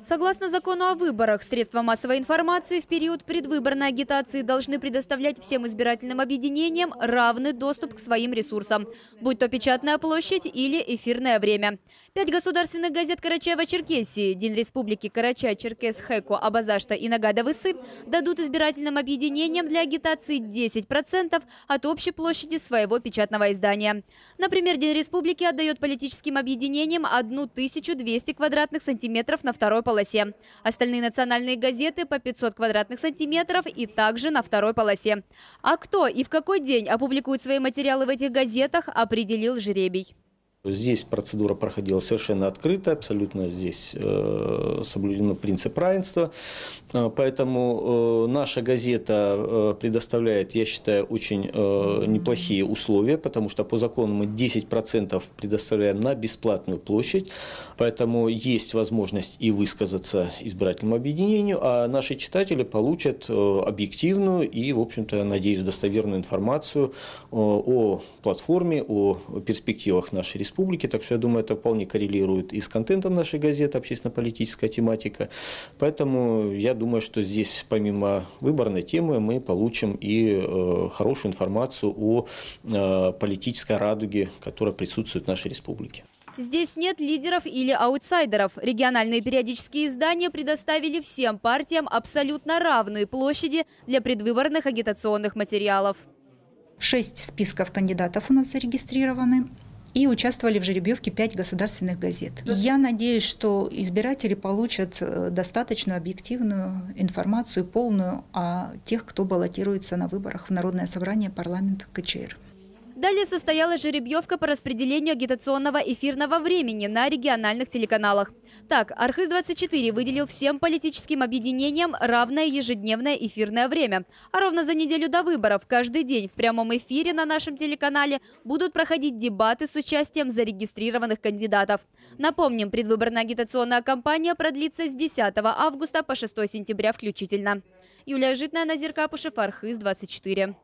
Согласно закону о выборах, средства массовой информации в период предвыборной агитации должны предоставлять всем избирательным объединениям равный доступ к своим ресурсам, будь то печатная площадь или эфирное время. Пять государственных газет Карачаева-Черкесии, День Республики Карачай-Черкес, Хэко, Абазашта и Нагада-Высы дадут избирательным объединениям для агитации 10% от общей площади своего печатного издания. Например, День Республики отдает политическим объединениям 1200 квадратных сантиметров на второй полосе. Остальные национальные газеты по 500 квадратных сантиметров и также на второй полосе. А кто и в какой день опубликует свои материалы в этих газетах, определил жребий. Здесь процедура проходила совершенно открыто, абсолютно здесь э, соблюдено принцип равенства. Э, поэтому э, наша газета предоставляет, я считаю, очень неплохие условия, потому что по закону мы 10% предоставляем на бесплатную площадь, поэтому есть возможность и высказаться избирательному объединению, а наши читатели получат объективную и, в общем-то, надеюсь, достоверную информацию о платформе, о перспективах нашей республики республики, так что я думаю, это вполне коррелирует и с контентом нашей газеты, общественно-политическая тематика. Поэтому я думаю, что здесь помимо выборной темы мы получим и э, хорошую информацию о э, политической радуге, которая присутствует в нашей республике. Здесь нет лидеров или аутсайдеров. Региональные периодические издания предоставили всем партиям абсолютно равные площади для предвыборных агитационных материалов. Шесть списков кандидатов у нас зарегистрированы и участвовали в жеребьевке пять государственных газет. Я надеюсь, что избиратели получат э, достаточную объективную информацию, полную о тех, кто баллотируется на выборах в Народное собрание парламент КЧР. Далее состоялась жеребьевка по распределению агитационного эфирного времени на региональных телеканалах. Так, Архыз-24 выделил всем политическим объединениям равное ежедневное эфирное время. А ровно за неделю до выборов каждый день в прямом эфире на нашем телеканале будут проходить дебаты с участием зарегистрированных кандидатов. Напомним, предвыборная агитационная кампания продлится с 10 августа по 6 сентября включительно. Юлия Житная, Назир Капушев, Архыз-24.